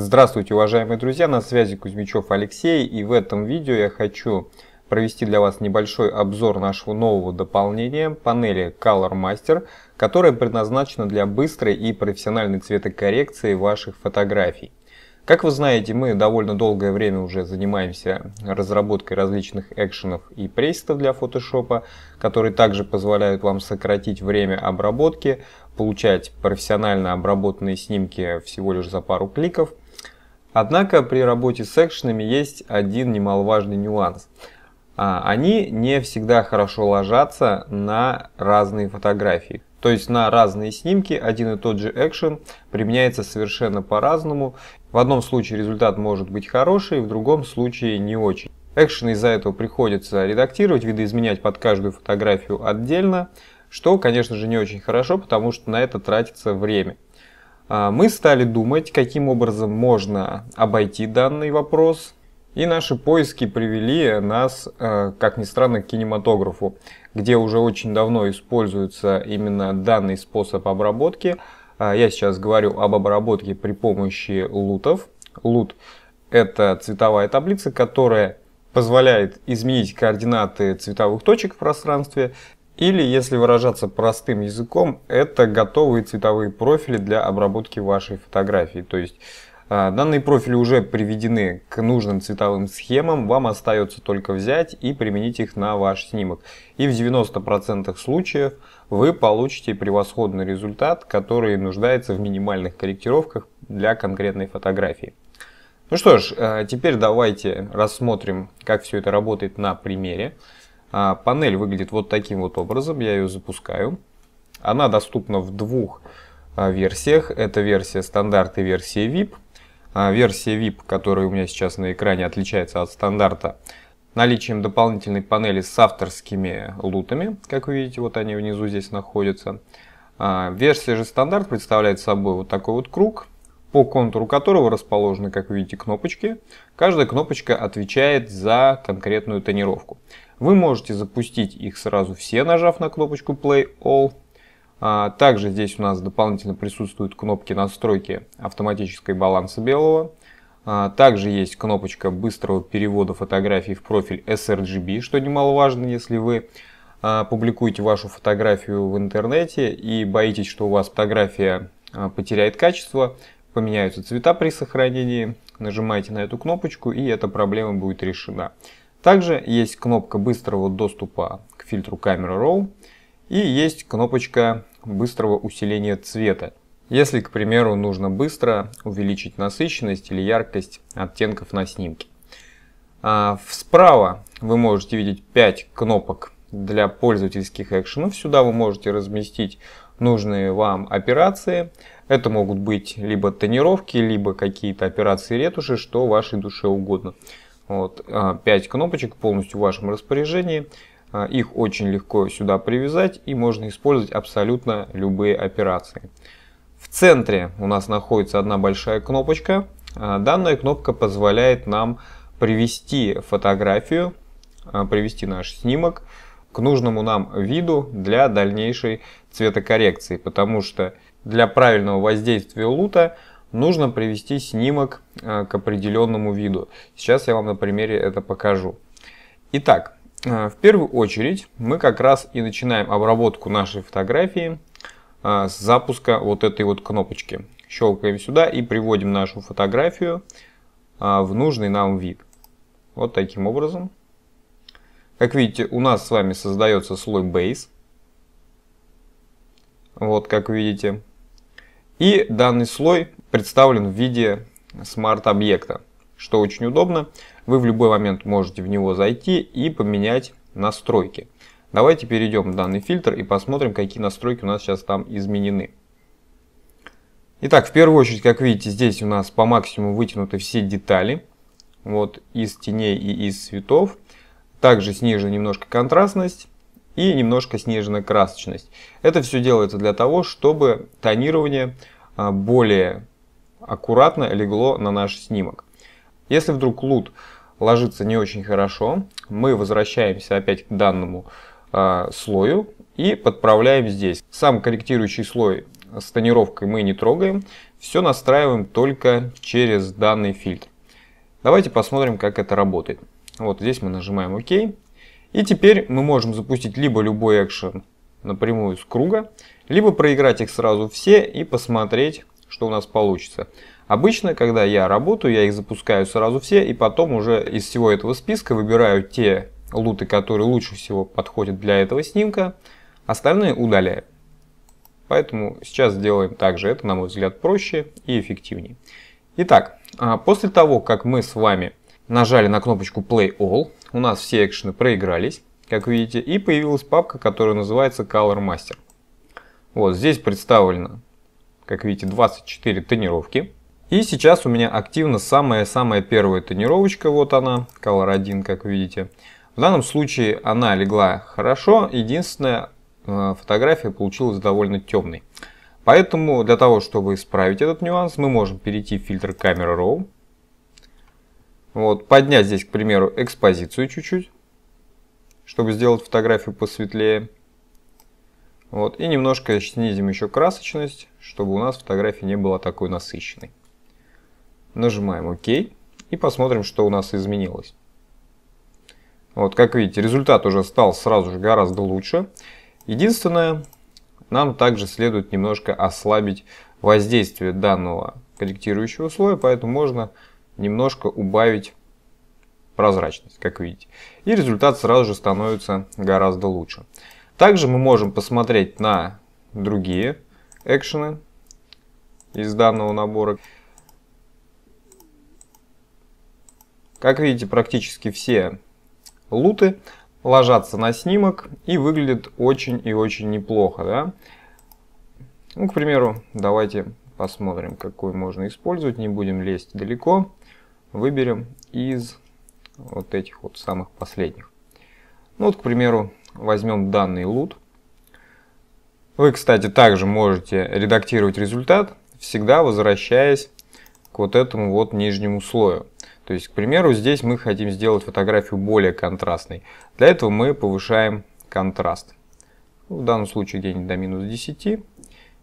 Здравствуйте, уважаемые друзья, на связи Кузьмичев Алексей, и в этом видео я хочу провести для вас небольшой обзор нашего нового дополнения панели Color Master, которая предназначена для быстрой и профессиональной цветокоррекции ваших фотографий. Как вы знаете, мы довольно долгое время уже занимаемся разработкой различных экшенов и пресетов для фотошопа, которые также позволяют вам сократить время обработки, получать профессионально обработанные снимки всего лишь за пару кликов – Однако при работе с экшенами есть один немаловажный нюанс. А, они не всегда хорошо ложатся на разные фотографии. То есть на разные снимки один и тот же экшен применяется совершенно по-разному. В одном случае результат может быть хороший, в другом случае не очень. Экшен из-за этого приходится редактировать, видоизменять под каждую фотографию отдельно, что, конечно же, не очень хорошо, потому что на это тратится время. А, мы стали думать, каким образом можно обойти данный вопрос, и наши поиски привели нас, э, как ни странно, к кинематографу, где уже очень давно используется именно данный способ обработки. А, я сейчас говорю об обработке при помощи лутов. Лут – это цветовая таблица, которая позволяет изменить координаты цветовых точек в пространстве или, если выражаться простым языком, это готовые цветовые профили для обработки вашей фотографии. То есть а, Данные профили уже приведены к нужным цветовым схемам, вам остается только взять и применить их на ваш снимок. И в 90% случаев вы получите превосходный результат, который нуждается в минимальных корректировках для конкретной фотографии. Ну что ж, а, теперь давайте рассмотрим, как все это работает на примере. А панель выглядит вот таким вот образом. Я ее запускаю. Она доступна в двух а, версиях. Это версия стандарт и версия VIP. А, версия VIP, которая у меня сейчас на экране, отличается от стандарта наличием дополнительной панели с авторскими лутами. Как вы видите, вот они внизу здесь находятся. Версия же стандарт представляет собой вот такой вот круг, по контуру которого расположены, как видите, кнопочки. Каждая кнопочка отвечает за конкретную тонировку. Вы можете запустить их сразу все, нажав на кнопочку Play All. А, также здесь у нас дополнительно присутствуют кнопки настройки автоматической баланса белого. А, также есть кнопочка быстрого перевода фотографий в профиль sRGB, что немаловажно, если вы а, публикуете вашу фотографию в интернете и боитесь, что у вас фотография потеряет качество, поменяются цвета при сохранении, нажимаете на эту кнопочку и эта проблема будет решена. Также есть кнопка быстрого доступа к фильтру Camera RAW и есть кнопочка быстрого усиления цвета. Если, к примеру, нужно быстро увеличить насыщенность или яркость оттенков на снимке. А справа вы можете видеть 5 кнопок для пользовательских экшенов. Сюда вы можете разместить нужные вам операции. Это могут быть либо тонировки, либо какие-то операции ретуши, что вашей душе угодно. Вот, 5 а, кнопочек полностью в вашем распоряжении. А, их очень легко сюда привязать и можно использовать абсолютно любые операции. В центре у нас находится одна большая кнопочка. А, данная кнопка позволяет нам привести фотографию, привести наш снимок к нужному нам виду для дальнейшей цветокоррекции, потому что для правильного воздействия лута нужно привести снимок э, к определенному виду. Сейчас я вам на примере это покажу. Итак, э, в первую очередь мы как раз и начинаем обработку нашей фотографии э, с запуска вот этой вот кнопочки. Щелкаем сюда и приводим нашу фотографию в нужный нам вид. Вот таким образом. Как видите, у нас с вами создается слой Base. Вот как видите. И данный слой представлен в виде смарт-объекта, что очень удобно. Вы в любой момент можете в него зайти и поменять настройки. Давайте перейдем в данный фильтр и посмотрим, какие настройки у нас сейчас там изменены. Итак, в первую очередь, как видите, здесь у нас по максимуму вытянуты все детали. Вот из теней и из цветов. Также снижена немножко контрастность и немножко снижена красочность. Это все делается для того, чтобы тонирование а, более аккуратно легло на наш снимок. Если вдруг лут ложится не очень хорошо, мы возвращаемся опять к данному э, слою и подправляем здесь. Сам корректирующий слой с тонировкой мы не трогаем, все настраиваем только через данный фильтр. Давайте посмотрим, как это работает. Вот здесь мы нажимаем ОК. И теперь мы можем запустить либо любой экшен напрямую с круга, либо проиграть их сразу все и посмотреть, что у нас получится. Обычно, когда я работаю, я их запускаю сразу все, и потом уже из всего этого списка выбираю те луты, которые лучше всего подходят для этого снимка, остальные удаляю. Поэтому сейчас сделаем так же, это, на мой взгляд, проще и эффективнее. Итак, а, после того, как мы с вами нажали на кнопочку Play All, у нас все экшены проигрались, как видите, и появилась папка, которая называется Color Master. Вот здесь представлено, как видите, 24 тонировки. И сейчас у меня активна самая-самая первая тонировочка, вот она, Color 1, как видите. В данном случае она легла хорошо, Единственная э, фотография получилась довольно темной. Поэтому для того, чтобы исправить этот нюанс, мы можем перейти в фильтр Camera RAW. Вот, поднять здесь, к примеру, экспозицию чуть-чуть, чтобы сделать фотографию посветлее. Вот, и немножко снизим еще красочность, чтобы у нас фотография не была такой насыщенной. Нажимаем ОК и посмотрим, что у нас изменилось. Вот, как видите, результат уже стал сразу же гораздо лучше. Единственное, нам также следует немножко ослабить воздействие данного корректирующего слоя, поэтому можно немножко убавить прозрачность, как видите. И результат сразу же становится гораздо лучше. Также мы можем посмотреть на другие экшены из данного набора. Как видите, практически все луты ложатся на снимок и выглядят очень и очень неплохо. Да? Ну, к примеру, давайте посмотрим, какой можно использовать. Не будем лезть далеко выберем из вот этих вот самых последних. Ну вот, к примеру, возьмем данный лут. Вы, кстати, также можете редактировать результат, всегда возвращаясь к вот этому вот нижнему слою. То есть, к примеру, здесь мы хотим сделать фотографию более контрастной. Для этого мы повышаем контраст. В данном случае где-нибудь до минус 10.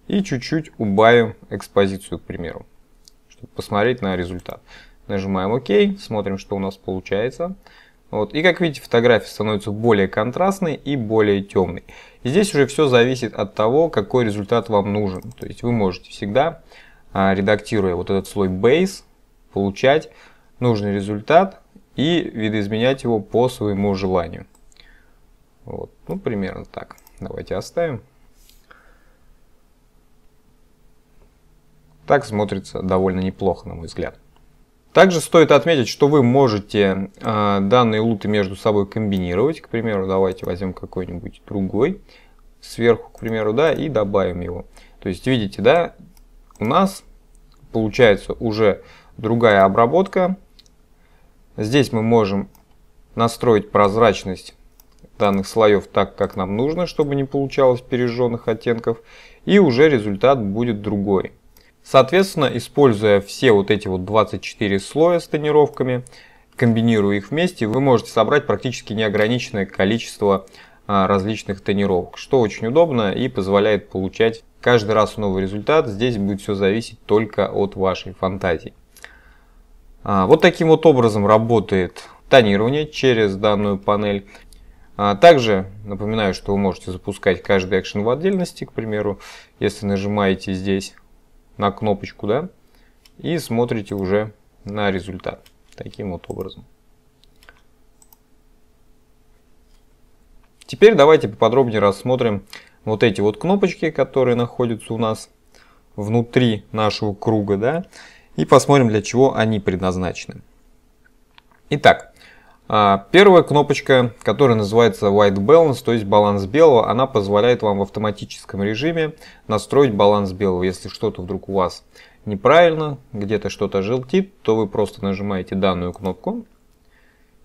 И чуть-чуть убавим экспозицию, к примеру, чтобы посмотреть на результат. Нажимаем ОК, смотрим, что у нас получается. Вот. И как видите, фотография становится более контрастной и более темной. И здесь уже все зависит от того, какой результат вам нужен. То есть вы можете всегда, а, редактируя вот этот слой Base, получать нужный результат и видоизменять его по своему желанию. Вот. Ну, примерно так. Давайте оставим. Так смотрится довольно неплохо, на мой взгляд. Также стоит отметить, что вы можете э, данные луты между собой комбинировать. К примеру, давайте возьмем какой-нибудь другой сверху, к примеру, да, и добавим его. То есть, видите, да, у нас получается уже другая обработка. Здесь мы можем настроить прозрачность данных слоев так, как нам нужно, чтобы не получалось пережженных оттенков. И уже результат будет другой. Соответственно, используя все вот эти вот 24 слоя с тонировками, комбинируя их вместе, вы можете собрать практически неограниченное количество а, различных тонировок, что очень удобно и позволяет получать каждый раз новый результат. Здесь будет все зависеть только от вашей фантазии. А, вот таким вот образом работает тонирование через данную панель. А, также напоминаю, что вы можете запускать каждый экшен в отдельности, к примеру, если нажимаете здесь на кнопочку, да, и смотрите уже на результат таким вот образом. Теперь давайте поподробнее рассмотрим вот эти вот кнопочки, которые находятся у нас внутри нашего круга, да, и посмотрим, для чего они предназначены. Итак, а, первая кнопочка, которая называется White Balance, то есть баланс белого, она позволяет вам в автоматическом режиме настроить баланс белого. Если что-то вдруг у вас неправильно, где-то что-то желтит, то вы просто нажимаете данную кнопку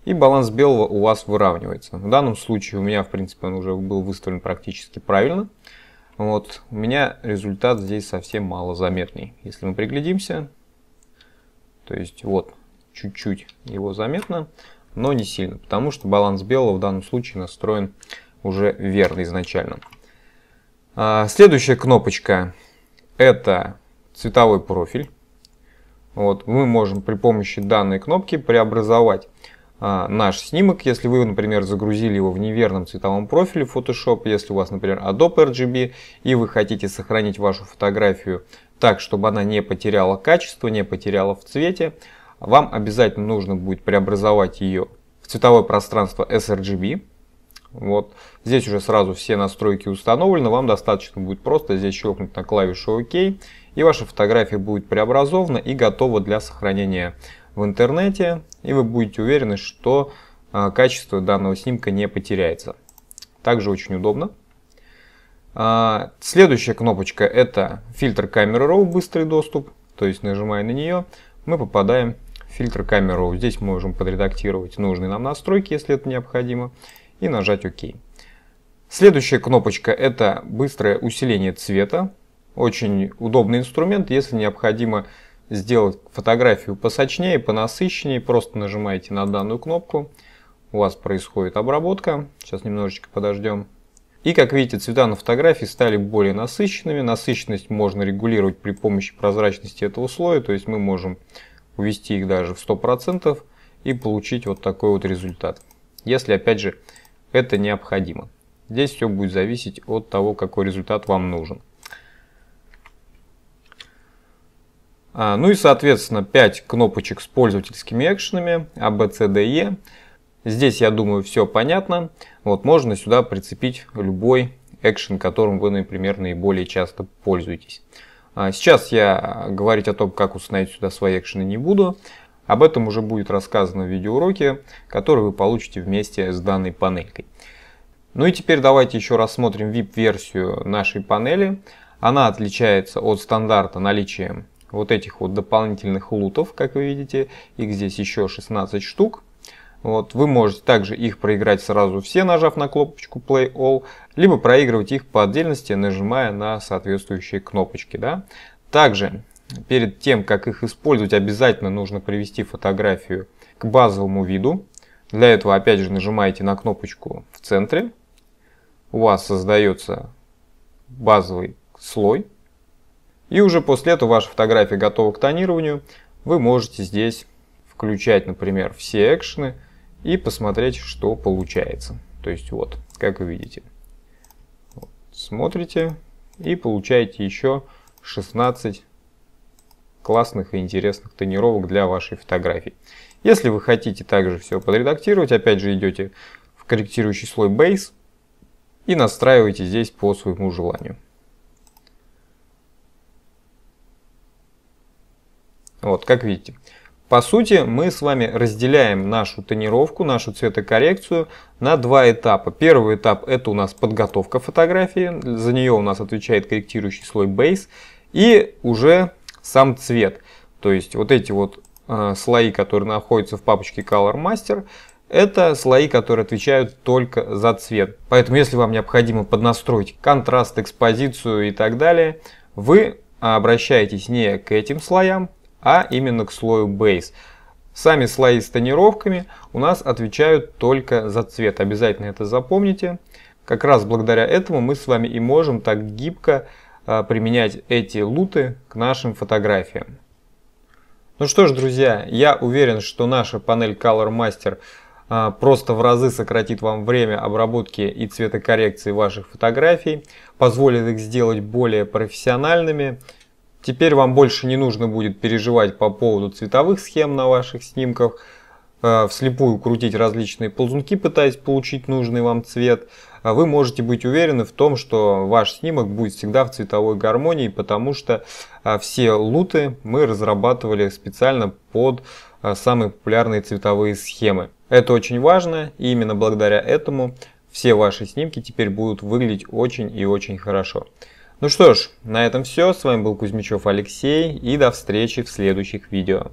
и баланс белого у вас выравнивается. В данном случае у меня, в принципе, он уже был выставлен практически правильно. Вот, у меня результат здесь совсем мало заметный. Если мы приглядимся, то есть вот чуть-чуть его заметно но не сильно, потому что баланс белого в данном случае настроен уже верно изначально. А, следующая кнопочка это цветовой профиль. Вот, мы можем при помощи данной кнопки преобразовать а, наш снимок, если вы, например, загрузили его в неверном цветовом профиле Photoshop, если у вас, например, Adobe RGB, и вы хотите сохранить вашу фотографию так, чтобы она не потеряла качество, не потеряла в цвете, вам обязательно нужно будет преобразовать ее в цветовое пространство sRGB. Вот. Здесь уже сразу все настройки установлены, вам достаточно будет просто здесь щелкнуть на клавишу ОК, и ваша фотография будет преобразована и готова для сохранения в интернете, и вы будете уверены, что а, качество данного снимка не потеряется. Также очень удобно. А, следующая кнопочка это фильтр камеры RAW, быстрый доступ, то есть нажимая на нее, мы попадаем фильтр камеру. Здесь мы можем подредактировать нужные нам настройки, если это необходимо, и нажать ОК. Следующая кнопочка это быстрое усиление цвета. Очень удобный инструмент, если необходимо сделать фотографию посочнее, понасыщеннее, просто нажимаете на данную кнопку. У вас происходит обработка. Сейчас немножечко подождем. И как видите, цвета на фотографии стали более насыщенными. Насыщенность можно регулировать при помощи прозрачности этого слоя. То есть мы можем увести их даже в 100% и получить вот такой вот результат. Если, опять же, это необходимо. Здесь все будет зависеть от того, какой результат вам нужен. А, ну и, соответственно, 5 кнопочек с пользовательскими экшенами A, B, C, D, E. Здесь, я думаю, все понятно. Вот можно сюда прицепить любой экшен, которым вы, например, наиболее часто пользуетесь. А сейчас я говорить о том, как установить сюда свои экшены не буду. Об этом уже будет рассказано в видеоуроке, который вы получите вместе с данной панелькой. Ну и теперь давайте еще рассмотрим VIP-версию нашей панели. Она отличается от стандарта наличием вот этих вот дополнительных лутов, как вы видите. Их здесь еще 16 штук. Вот, вы можете также их проиграть сразу все, нажав на кнопочку Play All, либо проигрывать их по отдельности, нажимая на соответствующие кнопочки. Да? Также перед тем, как их использовать, обязательно нужно привести фотографию к базовому виду. Для этого опять же нажимаете на кнопочку в центре. У вас создается базовый слой. И уже после этого ваша фотография готова к тонированию. Вы можете здесь включать, например, все экшены, и посмотреть, что получается. То есть вот, как вы видите. Вот, смотрите и получаете еще 16 классных и интересных тонировок для вашей фотографии. Если вы хотите также все подредактировать, опять же идете в корректирующий слой Base и настраиваете здесь по своему желанию. Вот, как видите. По сути, мы с вами разделяем нашу тонировку, нашу цветокоррекцию на два этапа. Первый этап – это у нас подготовка фотографии, за нее у нас отвечает корректирующий слой Base, и уже сам цвет. То есть вот эти вот э, слои, которые находятся в папочке Color Master, это слои, которые отвечают только за цвет. Поэтому, если вам необходимо поднастроить контраст, экспозицию и так далее, вы обращаетесь не к этим слоям, а именно к слою Base. Сами слои с тонировками у нас отвечают только за цвет, обязательно это запомните. Как раз благодаря этому мы с вами и можем так гибко а, применять эти луты к нашим фотографиям. Ну что ж, друзья, я уверен, что наша панель Color Master а, просто в разы сократит вам время обработки и цветокоррекции ваших фотографий, позволит их сделать более профессиональными, Теперь вам больше не нужно будет переживать по поводу цветовых схем на ваших снимках, э, вслепую крутить различные ползунки, пытаясь получить нужный вам цвет. А вы можете быть уверены в том, что ваш снимок будет всегда в цветовой гармонии, потому что э, все луты мы разрабатывали специально под э, самые популярные цветовые схемы. Это очень важно, и именно благодаря этому все ваши снимки теперь будут выглядеть очень и очень хорошо. Ну что ж, на этом все. С вами был Кузьмичев Алексей и до встречи в следующих видео.